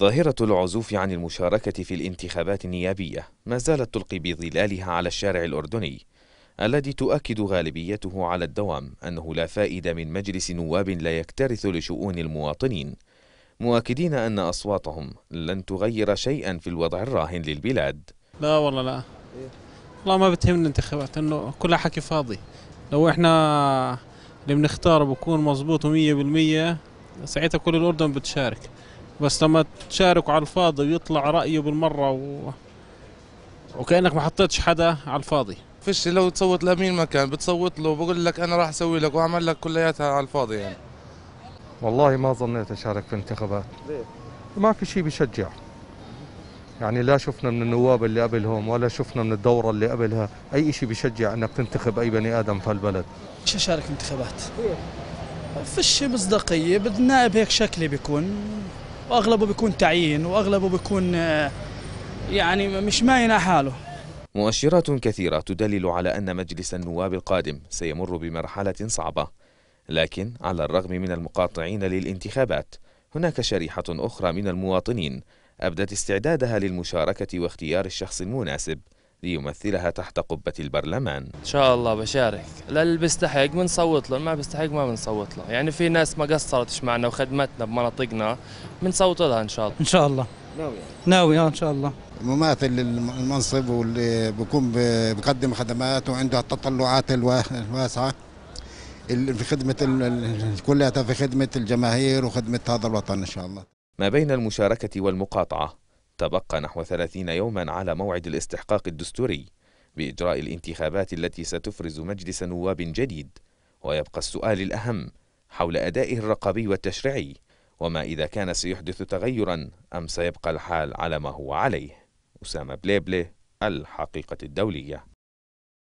ظاهرة العزوف عن المشاركة في الانتخابات النيابية ما زالت تلقي بظلالها على الشارع الأردني الذي تؤكد غالبيته على الدوام أنه لا فائدة من مجلس نواب لا يكترث لشؤون المواطنين مؤكدين أن أصواتهم لن تغير شيئا في الوضع الراهن للبلاد لا والله لا والله ما بتهمنا الانتخابات انه كلها حكي فاضي لو احنا اللي بنختار بكون مظبوط 100% ساعتها كل الاردن بتشارك بس لما تشارك على الفاضي ويطلع رايه بالمره و... وكانك ما حطيتش حدا على الفاضي فيش لو تصوت لمين ما كان بتصوت له بقول لك انا راح اسوي لك واعمل لك كلياتها على الفاضي يعني والله ما ظنيت اشارك في انتخابات ليه؟ ما في شيء بيشجع يعني لا شفنا من النواب اللي قبلهم ولا شفنا من الدورة اللي قبلها أي شيء بيشجع أنك تنتخب أي بني آدم في البلد مش أشارك انتخابات فيش مصداقية نائب هيك شكلي بيكون واغلبه بيكون تعيين واغلبه بيكون آه، يعني مش ماينا حاله مؤشرات كثيرة تدلل على أن مجلس النواب القادم سيمر بمرحلة صعبة لكن على الرغم من المقاطعين للانتخابات هناك شريحة أخرى من المواطنين أبدت استعدادها للمشاركة واختيار الشخص المناسب ليمثلها تحت قبة البرلمان إن شاء الله بشارك للي بيستحق بنصوت له ما بيستحق ما بنصوت له يعني في ناس ما قصرتش معنا وخدمتنا بمناطقنا بنصوت لها إن شاء الله إن شاء الله ناوي ناوي آه، إن شاء الله مماثل للمنصب واللي بيكون بقدم خدمات وعنده التطلعات الواسعة في خدمة كلها في خدمة الجماهير وخدمة هذا الوطن إن شاء الله ما بين المشاركة والمقاطعة تبقى نحو 30 يوما على موعد الاستحقاق الدستوري بإجراء الانتخابات التي ستفرز مجلس نواب جديد ويبقى السؤال الأهم حول أدائه الرقابي والتشريعي وما إذا كان سيحدث تغيرا أم سيبقى الحال على ما هو عليه أسامة بليبلي الحقيقة الدولية